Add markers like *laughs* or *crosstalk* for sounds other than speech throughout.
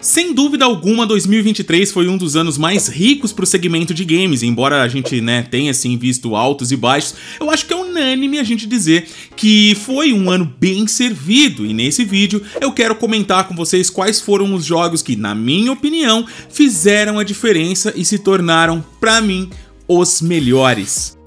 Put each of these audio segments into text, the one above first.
Sem dúvida alguma, 2023 foi um dos anos mais ricos para o segmento de games, embora a gente né, tenha assim, visto altos e baixos, eu acho que é unânime a gente dizer que foi um ano bem servido, e nesse vídeo eu quero comentar com vocês quais foram os jogos que, na minha opinião, fizeram a diferença e se tornaram, para mim, os melhores.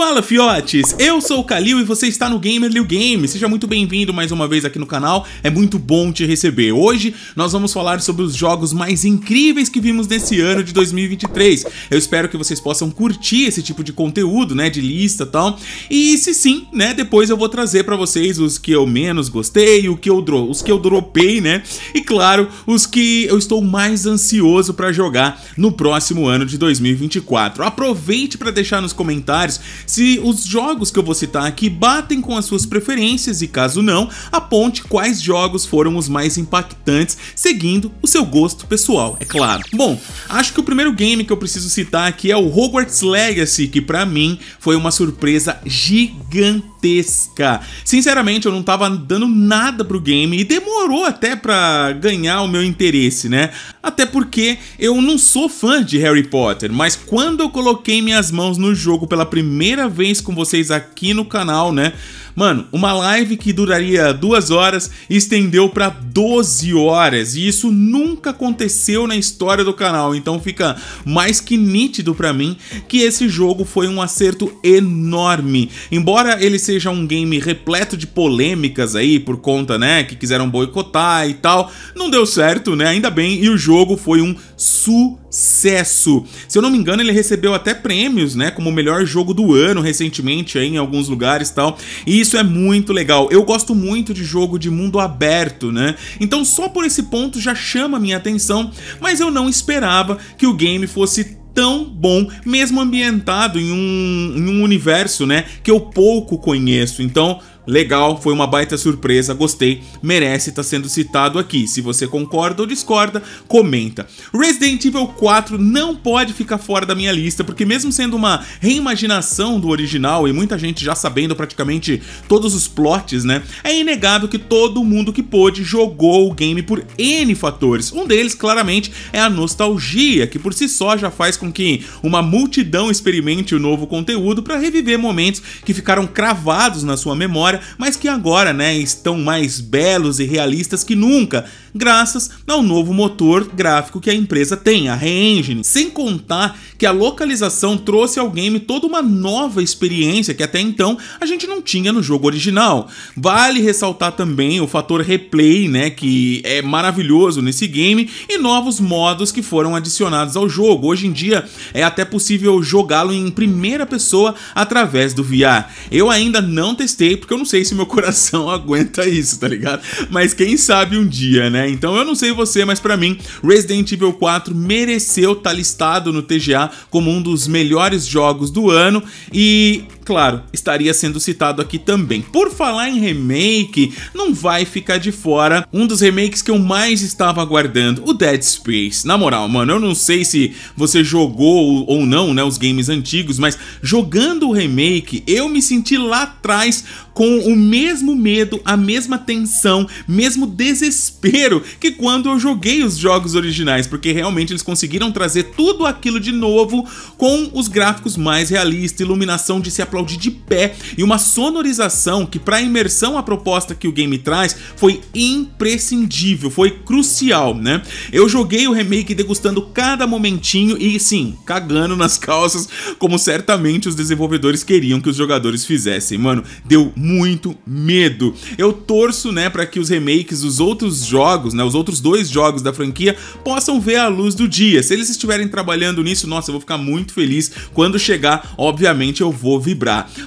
Fala fiotes, eu sou o Kalil e você está no Gamerly Game. Seja muito bem-vindo mais uma vez aqui no canal, é muito bom te receber. Hoje nós vamos falar sobre os jogos mais incríveis que vimos nesse ano de 2023. Eu espero que vocês possam curtir esse tipo de conteúdo, né, de lista e tal. E se sim, né, depois eu vou trazer para vocês os que eu menos gostei, o que eu os que eu dropei, né, e claro, os que eu estou mais ansioso para jogar no próximo ano de 2024. Aproveite para deixar nos comentários se os jogos que eu vou citar aqui batem com as suas preferências e caso não, aponte quais jogos foram os mais impactantes, seguindo o seu gosto pessoal, é claro. Bom, acho que o primeiro game que eu preciso citar aqui é o Hogwarts Legacy, que para mim foi uma surpresa gigantesca. Sinceramente, eu não tava dando nada pro game e demorou até para ganhar o meu interesse, né? Até porque eu não sou fã de Harry Potter, mas quando eu coloquei minhas mãos no jogo pela primeira primeira vez com vocês aqui no canal, né? Mano, uma live que duraria duas horas estendeu para 12 horas e isso nunca aconteceu na história do canal, então fica mais que nítido para mim que esse jogo foi um acerto enorme. Embora ele seja um game repleto de polêmicas aí por conta, né, que quiseram boicotar e tal, não deu certo, né? Ainda bem, e o jogo foi um sucesso. Se eu não me engano, ele recebeu até prêmios, né, como o melhor jogo do ano recentemente aí em alguns lugares, tal. E isso isso é muito legal. Eu gosto muito de jogo de mundo aberto, né? Então só por esse ponto já chama minha atenção, mas eu não esperava que o game fosse tão bom, mesmo ambientado em um, em um universo, né, que eu pouco conheço. Então, legal, foi uma baita surpresa, gostei, merece estar tá sendo citado aqui. Se você concorda ou discorda, comenta. Resident Evil 4 não pode ficar fora da minha lista, porque mesmo sendo uma reimaginação do original e muita gente já sabendo praticamente todos os plots, né? É inegável que todo mundo que pôde jogou o game por N fatores. Um deles, claramente, é a nostalgia, que por si só já faz com que uma multidão experimente o novo conteúdo para reviver momentos que ficaram cravados na sua memória mas que agora né, estão mais belos e realistas que nunca, graças ao novo motor gráfico que a empresa tem, a Reengine. Sem contar que a localização trouxe ao game toda uma nova experiência que até então a gente não tinha no jogo original. Vale ressaltar também o fator replay, né, que é maravilhoso nesse game, e novos modos que foram adicionados ao jogo. Hoje em dia é até possível jogá-lo em primeira pessoa através do VR. Eu ainda não testei porque eu não sei se meu coração *laughs* aguenta isso, tá ligado? Mas quem sabe um dia, né? Então eu não sei você, mas para mim, Resident Evil 4 mereceu estar tá listado no TGA como um dos melhores jogos do ano e claro, estaria sendo citado aqui também. Por falar em remake, não vai ficar de fora um dos remakes que eu mais estava aguardando, o Dead Space. Na moral, mano, eu não sei se você jogou ou não, né, os games antigos, mas jogando o remake, eu me senti lá atrás com o mesmo medo, a mesma tensão, mesmo desespero que quando eu joguei os jogos originais, porque realmente eles conseguiram trazer tudo aquilo de novo com os gráficos mais realistas, iluminação de se aproximar de pé e uma sonorização que, para a imersão à proposta que o game traz, foi imprescindível, foi crucial, né? Eu joguei o remake degustando cada momentinho e, sim, cagando nas calças, como certamente os desenvolvedores queriam que os jogadores fizessem. Mano, deu muito medo. Eu torço, né, para que os remakes dos outros jogos, né, os outros dois jogos da franquia possam ver a luz do dia. Se eles estiverem trabalhando nisso, nossa, eu vou ficar muito feliz. Quando chegar, obviamente, eu vou vibrar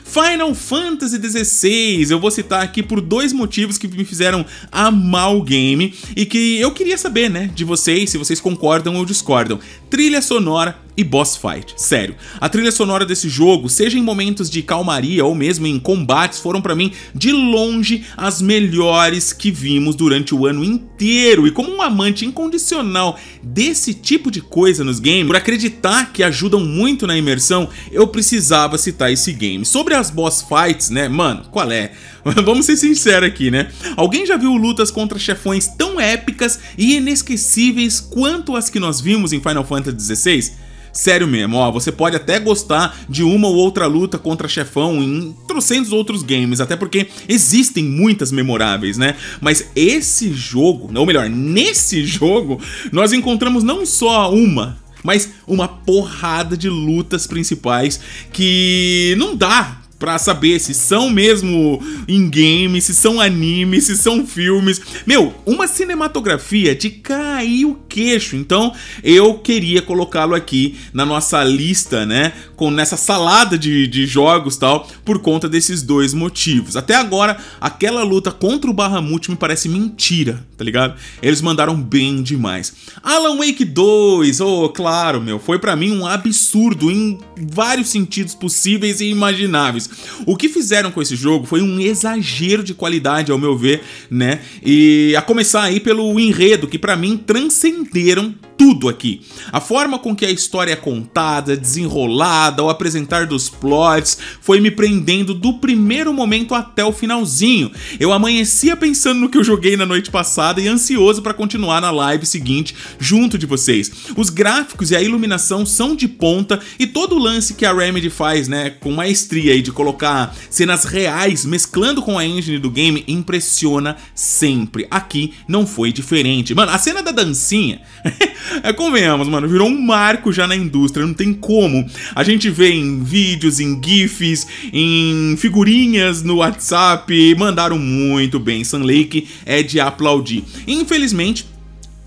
Final Fantasy XVI, eu vou citar aqui por dois motivos que me fizeram amar o game e que eu queria saber, né, de vocês, se vocês concordam ou discordam. Trilha sonora e boss fight. Sério, a trilha sonora desse jogo, seja em momentos de calmaria ou mesmo em combates, foram para mim de longe as melhores que vimos durante o ano inteiro. E como um amante incondicional desse tipo de coisa nos games, por acreditar que ajudam muito na imersão, eu precisava citar esse game game. Sobre as boss fights, né? Mano, qual é? *laughs* Vamos ser sinceros aqui, né? Alguém já viu lutas contra chefões tão épicas e inesquecíveis quanto as que nós vimos em Final Fantasy XVI? Sério mesmo, ó, você pode até gostar de uma ou outra luta contra chefão em trocentos outros games, até porque existem muitas memoráveis, né? Mas esse jogo, ou melhor, nesse *laughs* jogo, nós encontramos não só uma, mas uma porrada de lutas principais que não dá para saber se são mesmo in-game, se são anime, se são filmes. Meu, uma cinematografia de cair o queixo. Então eu queria colocá-lo aqui na nossa lista, né? Com nessa salada de, de jogos tal, por conta desses dois motivos. Até agora, aquela luta contra o Bahamut me parece mentira, tá ligado? Eles mandaram bem demais. Alan Wake 2, oh, claro, meu, foi para mim um absurdo em vários sentidos possíveis e imagináveis. O que fizeram com esse jogo foi um exagero de qualidade, ao meu ver, né? E a começar aí pelo enredo, que para mim transcendeu entenderam tudo aqui. A forma com que a história é contada, desenrolada, o apresentar dos plots, foi me prendendo do primeiro momento até o finalzinho. Eu amanhecia pensando no que eu joguei na noite passada e ansioso para continuar na live seguinte junto de vocês. Os gráficos e a iluminação são de ponta e todo o lance que a Remedy faz, né, com maestria aí de colocar cenas reais mesclando com a engine do game impressiona sempre. Aqui não foi diferente. Mano, a cena da dancinha *laughs* é, convenhamos, mano, virou um marco já na indústria, não tem como. A gente vê em vídeos, em GIFs, em figurinhas no WhatsApp, mandaram muito bem. Sun Lake é de aplaudir. Infelizmente,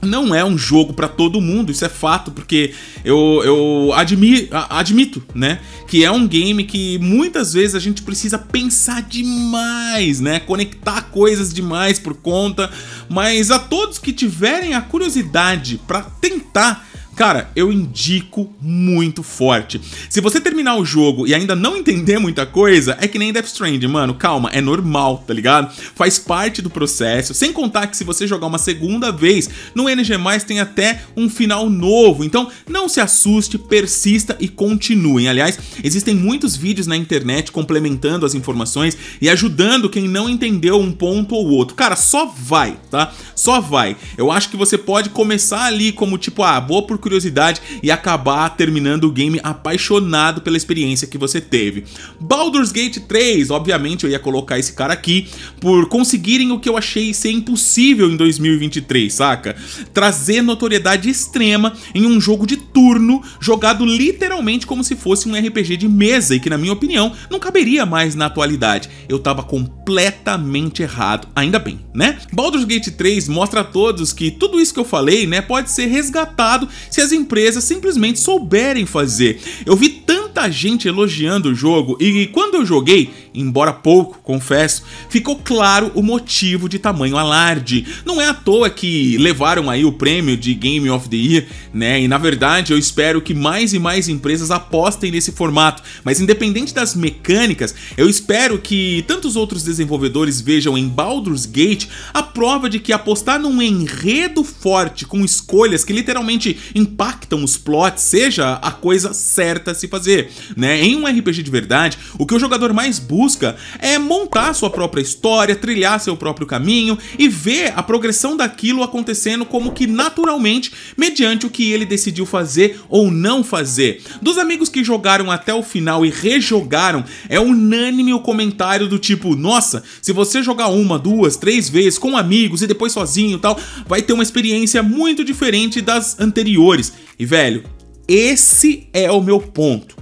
não é um jogo para todo mundo, isso é fato, porque eu, eu admi, admito, né? Que é um game que muitas vezes a gente precisa pensar demais, né? Conectar coisas demais por conta, mas a todos que tiverem a curiosidade para tentar Cara, eu indico muito forte. Se você terminar o jogo e ainda não entender muita coisa, é que nem Death Stranding, mano. Calma, é normal, tá ligado? Faz parte do processo. Sem contar que se você jogar uma segunda vez, no NG+, tem até um final novo. Então, não se assuste, persista e continuem. Aliás, existem muitos vídeos na internet complementando as informações e ajudando quem não entendeu um ponto ou outro. Cara, só vai, tá? Só vai. Eu acho que você pode começar ali como tipo, ah, boa por curiosidade e acabar terminando o game apaixonado pela experiência que você teve. Baldur's Gate 3, obviamente eu ia colocar esse cara aqui por conseguirem o que eu achei ser impossível em 2023, saca? Trazer notoriedade extrema em um jogo de turno jogado literalmente como se fosse um RPG de mesa e que na minha opinião não caberia mais na atualidade. Eu tava completamente errado, ainda bem, né? Baldur's Gate 3 mostra a todos que tudo isso que eu falei, né, pode ser resgatado se as empresas simplesmente souberem fazer. Eu vi tanta gente elogiando o jogo e quando eu joguei, embora pouco, confesso, ficou claro o motivo de tamanho alarde. Não é à toa que levaram aí o prêmio de Game of the Year, né? E na verdade eu espero que mais e mais empresas apostem nesse formato, mas independente das mecânicas, eu espero que tantos outros desenvolvedores vejam em Baldur's Gate a prova de que apostar num enredo forte com escolhas que literalmente impactam os plots seja a coisa certa a se fazer, né? Em um RPG de verdade, o que o jogador mais busca busca é montar sua própria história, trilhar seu próprio caminho e ver a progressão daquilo acontecendo como que naturalmente, mediante o que ele decidiu fazer ou não fazer. Dos amigos que jogaram até o final e rejogaram, é unânime o comentário do tipo: nossa, se você jogar uma, duas, três vezes com amigos e depois sozinho tal, vai ter uma experiência muito diferente das anteriores. E velho, esse é o meu ponto.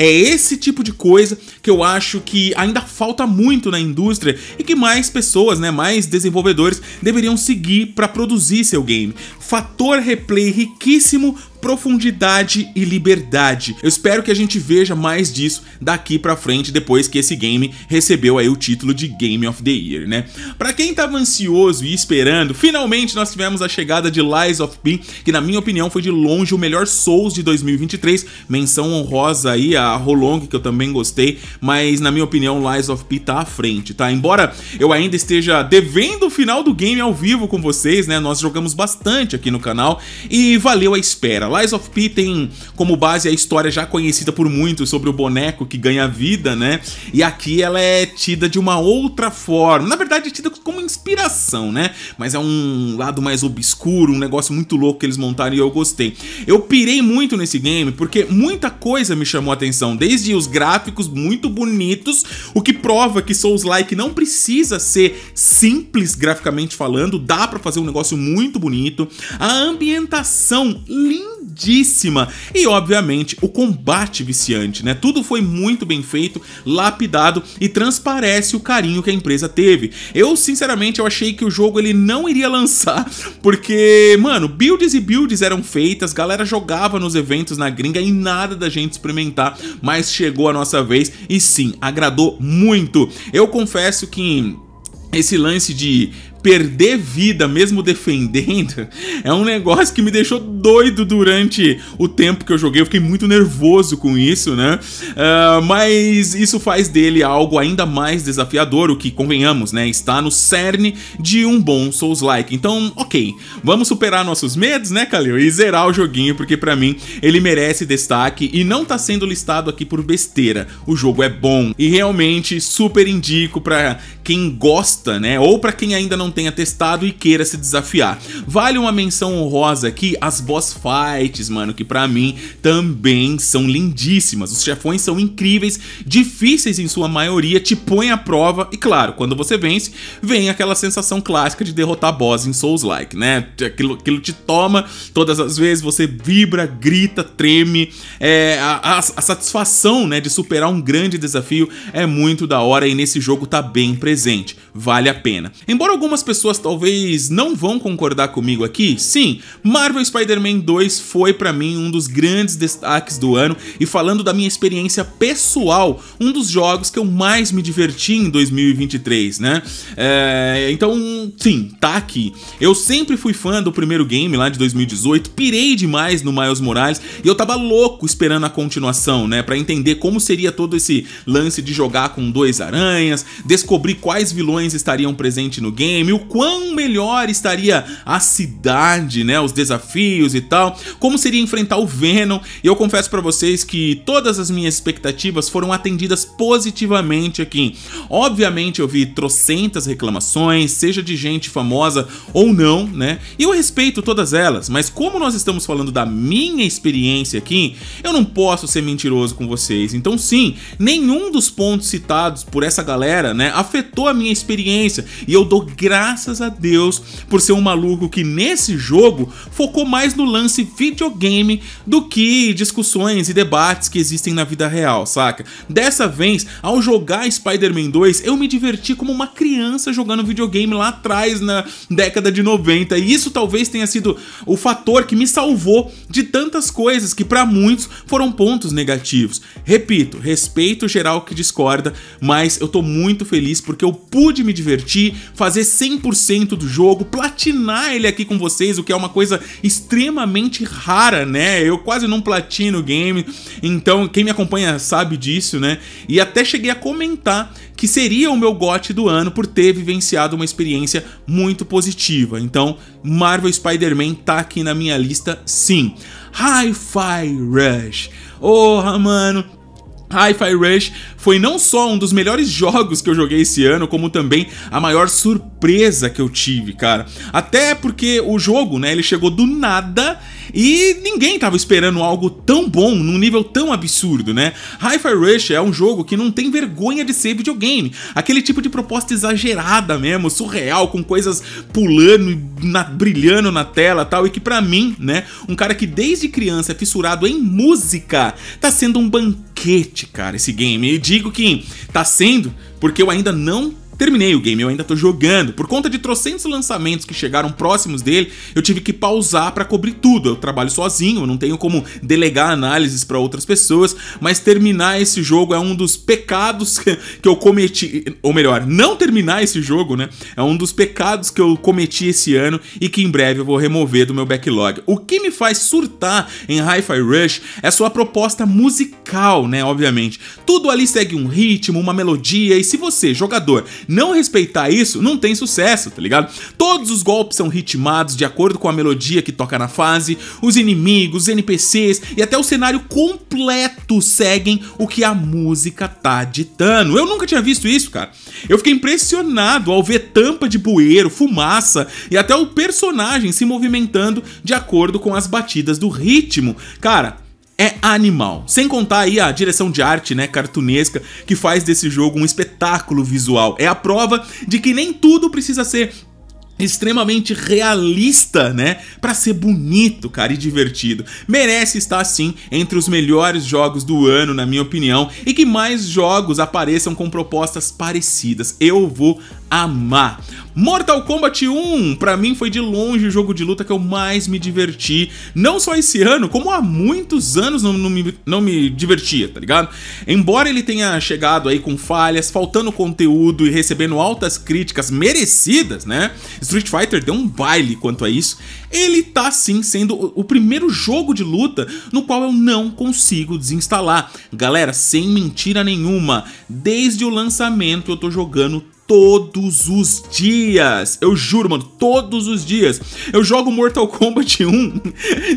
É esse tipo de coisa que eu acho que ainda falta muito na indústria e que mais pessoas, né, mais desenvolvedores deveriam seguir para produzir seu game. Fator replay riquíssimo profundidade e liberdade. Eu espero que a gente veja mais disso daqui para frente depois que esse game recebeu aí o título de Game of the Year, né? Para quem tava ansioso e esperando, finalmente nós tivemos a chegada de Lies of P, que na minha opinião foi de longe o melhor Souls de 2023, menção honrosa aí a Rolong que eu também gostei, mas na minha opinião Lies of P tá à frente, tá? Embora eu ainda esteja devendo o final do game ao vivo com vocês, né? Nós jogamos bastante aqui no canal e valeu a espera Lies of P tem como base a história já conhecida por muitos sobre o boneco que ganha vida, né? E aqui ela é tida de uma outra forma. Na verdade, é tida como inspiração, né? Mas é um lado mais obscuro, um negócio muito louco que eles montaram e eu gostei. Eu pirei muito nesse game porque muita coisa me chamou a atenção, desde os gráficos muito bonitos, o que prova que Souls-like não precisa ser simples graficamente falando, dá para fazer um negócio muito bonito. A ambientação linda engraçadíssima. E obviamente o combate viciante, né? Tudo foi muito bem feito, lapidado e transparece o carinho que a empresa teve. Eu sinceramente eu achei que o jogo ele não iria lançar *laughs* porque, mano, builds e builds eram feitas, galera jogava nos eventos na gringa e nada da gente experimentar, mas chegou a nossa vez e sim, agradou muito. Eu confesso que esse lance de perder vida mesmo defendendo *laughs* é um negócio que me deixou doido durante o tempo que eu joguei. Eu fiquei muito nervoso com isso, né? Uh, mas isso faz dele algo ainda mais desafiador, o que, convenhamos, né? Está no cerne de um bom Souls-like. Então, ok, vamos superar nossos medos, né, Kalil? E zerar o joguinho, porque para mim ele merece destaque e não tá sendo listado aqui por besteira. O jogo é bom e realmente super indico para quem gosta, né? Ou para quem ainda não não tenha testado e queira se desafiar. Vale uma menção honrosa aqui as boss fights, mano, que para mim também são lindíssimas. Os chefões são incríveis, difíceis em sua maioria, te põem à prova e claro, quando você vence, vem aquela sensação clássica de derrotar boss em Souls-like, né? Aquilo, aquilo te toma todas as vezes, você vibra, grita, treme. É, a, a, a satisfação, né, de superar um grande desafio é muito da hora e nesse jogo tá bem presente. Vale a pena. Embora algumas algumas pessoas talvez não vão concordar comigo aqui, sim, Marvel Spider-Man 2 foi para mim um dos grandes destaques do ano e falando da minha experiência pessoal, um dos jogos que eu mais me diverti em 2023, né? É, então, sim, tá aqui. Eu sempre fui fã do primeiro game lá de 2018, pirei demais no Miles Morales e eu tava louco esperando a continuação, né? Para entender como seria todo esse lance de jogar com dois aranhas, descobrir quais vilões estariam presentes no game o quão melhor estaria a cidade, né? Os desafios e tal, como seria enfrentar o Venom. E eu confesso para vocês que todas as minhas expectativas foram atendidas positivamente aqui. Obviamente eu vi trocentas reclamações, seja de gente famosa ou não, né? E eu respeito todas elas, mas como nós estamos falando da minha experiência aqui, eu não posso ser mentiroso com vocês. Então, sim, nenhum dos pontos citados por essa galera, né, afetou a minha experiência e eu dou graças graças a Deus por ser um maluco que nesse jogo focou mais no lance videogame do que discussões e debates que existem na vida real, saca? Dessa vez, ao jogar Spider-Man 2, eu me diverti como uma criança jogando videogame lá atrás na década de 90, e isso talvez tenha sido o fator que me salvou de tantas coisas que para muitos foram pontos negativos. Repito, respeito geral que discorda, mas eu tô muito feliz porque eu pude me divertir, fazer sem 100% do jogo, platinar ele aqui com vocês, o que é uma coisa extremamente rara, né? Eu quase não platino o game, então quem me acompanha sabe disso, né? E até cheguei a comentar que seria o meu gote do ano por ter vivenciado uma experiência muito positiva. Então, Marvel Spider-Man tá aqui na minha lista, sim. Hi-Fi Rush. Oh, mano, Hi-Fi Rush foi não só um dos melhores jogos que eu joguei esse ano, como também a maior surpresa que eu tive, cara. Até porque o jogo, né, ele chegou do nada e ninguém estava esperando algo tão bom num nível tão absurdo, né? Hi-Fi Rush é um jogo que não tem vergonha de ser videogame. Aquele tipo de proposta exagerada mesmo, surreal, com coisas pulando e na, brilhando na tela tal. E que para mim, né, um cara que desde criança é fissurado em música, tá sendo um banquete, cara, esse game. E digo que tá sendo porque eu ainda não terminei o game, eu ainda tô jogando. Por conta de trocentos lançamentos que chegaram próximos dele, eu tive que pausar para cobrir tudo. Eu trabalho sozinho, eu não tenho como delegar análises para outras pessoas, mas terminar esse jogo é um dos pecados *laughs* que eu cometi, ou melhor, não terminar esse jogo, né? É um dos pecados que eu cometi esse ano e que em breve eu vou remover do meu backlog. O que me faz surtar em Hi-Fi Rush é sua proposta musical, né, obviamente. Tudo ali segue um ritmo, uma melodia e se você, jogador, não respeitar isso, não tem sucesso, tá ligado? Todos os golpes são ritmados de acordo com a melodia que toca na fase, os inimigos, os NPCs e até o cenário completo seguem o que a música tá ditando. Eu nunca tinha visto isso, cara. Eu fiquei impressionado ao ver tampa de bueiro, fumaça e até o personagem se movimentando de acordo com as batidas do ritmo. Cara, é animal. Sem contar aí a direção de arte, né, cartunesca, que faz desse jogo um espetáculo visual. É a prova de que nem tudo precisa ser extremamente realista, né? Para ser bonito, cara, e divertido. Merece estar sim entre os melhores jogos do ano, na minha opinião, e que mais jogos apareçam com propostas parecidas. Eu vou amar. Mortal Kombat 1, para mim foi de longe o jogo de luta que eu mais me diverti, não só esse ano, como há muitos anos não, não, me, não me divertia, tá ligado? Embora ele tenha chegado aí com falhas, faltando conteúdo e recebendo altas críticas merecidas, né? Street Fighter deu um baile quanto a isso. Ele tá sim sendo o primeiro jogo de luta no qual eu não consigo desinstalar. Galera, sem mentira nenhuma, desde o lançamento eu tô jogando todos os dias. Eu juro, mano, todos os dias. Eu jogo Mortal Kombat 1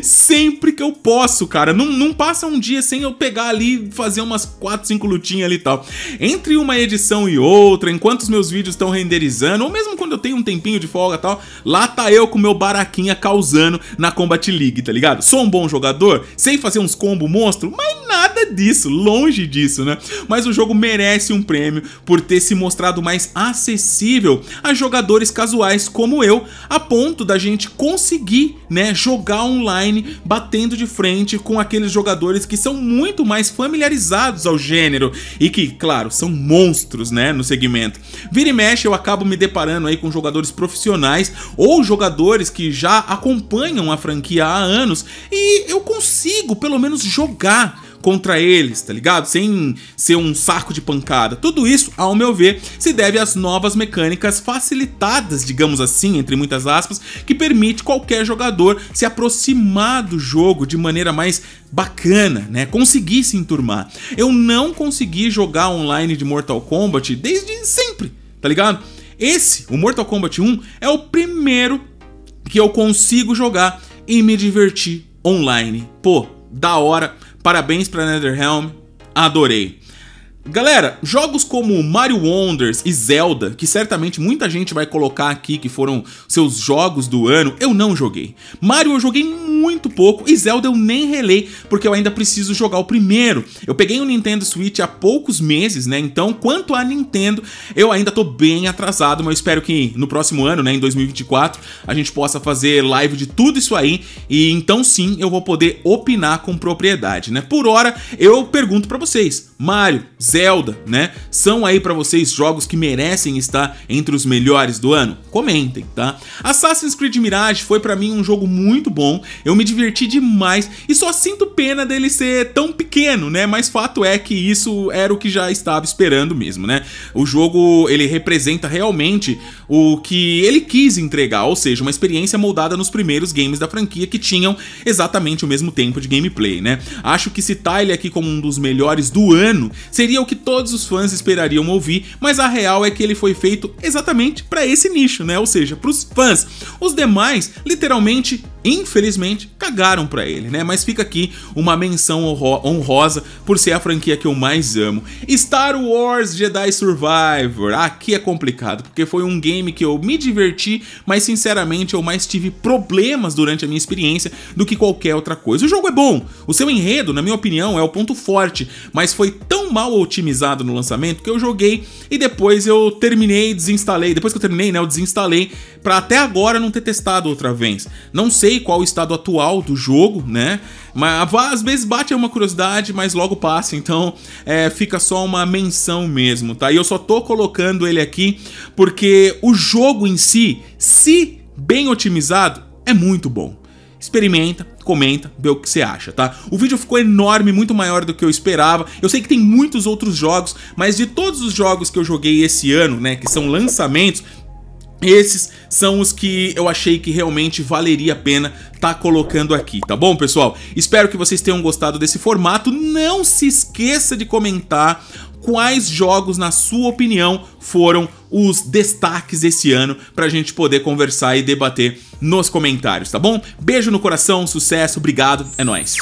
*laughs* sempre que eu posso, cara. Não, não passa um dia sem eu pegar ali fazer umas 4, 5 lutinhas ali e tal. Entre uma edição e outra, enquanto os meus vídeos estão renderizando, ou mesmo quando eu tenho um tempinho de folga e tal, lá tá eu com meu baraquinha causando na Combat League, tá ligado? Sou um bom jogador, sei fazer uns combo monstro, mas nada disso, longe disso, né? Mas o jogo merece um prêmio por ter se mostrado mais acessível a jogadores casuais como eu, a ponto da gente conseguir né, jogar online batendo de frente com aqueles jogadores que são muito mais familiarizados ao gênero e que, claro, são monstros né, no segmento. Vira e mexe eu acabo me deparando aí com jogadores profissionais ou jogadores que já acompanham a franquia há anos e eu consigo pelo menos jogar contra eles, tá ligado? Sem ser um saco de pancada. Tudo isso, ao meu ver, se deve às novas mecânicas facilitadas, digamos assim, entre muitas aspas, que permite qualquer jogador se aproximar do jogo de maneira mais bacana, né? Conseguir se enturmar. Eu não consegui jogar online de Mortal Kombat desde sempre, tá ligado? Esse, o Mortal Kombat 1, é o primeiro que eu consigo jogar e me divertir online. Pô, da hora Parabéns pra NetherRealm, adorei. Galera, jogos como Mario Wonders e Zelda, que certamente muita gente vai colocar aqui que foram seus jogos do ano, eu não joguei. Mario eu joguei muito pouco e Zelda eu nem relei, porque eu ainda preciso jogar o primeiro. Eu peguei o um Nintendo Switch há poucos meses, né? Então, quanto a Nintendo, eu ainda tô bem atrasado, mas eu espero que no próximo ano, né, em 2024, a gente possa fazer live de tudo isso aí e então sim eu vou poder opinar com propriedade, né? Por hora, eu pergunto para vocês, Mario, Zelda, né? São aí para vocês jogos que merecem estar entre os melhores do ano? Comentem, tá? Assassin's Creed Mirage foi para mim um jogo muito bom, eu me diverti demais e só sinto pena dele ser tão pequeno, né? Mas fato é que isso era o que já estava esperando mesmo, né? O jogo, ele representa realmente o que ele quis entregar, ou seja, uma experiência moldada nos primeiros games da franquia que tinham exatamente o mesmo tempo de gameplay, né? Acho que citar ele aqui como um dos melhores do ano seria o que todos os fãs esperariam ouvir, mas a real é que ele foi feito exatamente para esse nicho, né? Ou seja, para os fãs. Os demais literalmente infelizmente, cagaram para ele, né? Mas fica aqui uma menção honrosa por ser a franquia que eu mais amo. Star Wars Jedi Survivor. Aqui é complicado, porque foi um game que eu me diverti, mas sinceramente eu mais tive problemas durante a minha experiência do que qualquer outra coisa. O jogo é bom, o seu enredo, na minha opinião, é o ponto forte, mas foi tão mal otimizado no lançamento que eu joguei e depois eu terminei, desinstalei. Depois que eu terminei, né, eu desinstalei para até agora não ter testado outra vez. Não sei sei qual o estado atual do jogo, né? Mas às vezes bate uma curiosidade, mas logo passa, então é, fica só uma menção mesmo, tá? E eu só tô colocando ele aqui porque o jogo em si, se bem otimizado, é muito bom. Experimenta, comenta, vê o que você acha, tá? O vídeo ficou enorme, muito maior do que eu esperava. Eu sei que tem muitos outros jogos, mas de todos os jogos que eu joguei esse ano, né, que são lançamentos, esses são os que eu achei que realmente valeria a pena tá colocando aqui, tá bom, pessoal? Espero que vocês tenham gostado desse formato. Não se esqueça de comentar quais jogos, na sua opinião, foram os destaques esse ano para a gente poder conversar e debater nos comentários, tá bom? Beijo no coração, sucesso, obrigado, é nóis!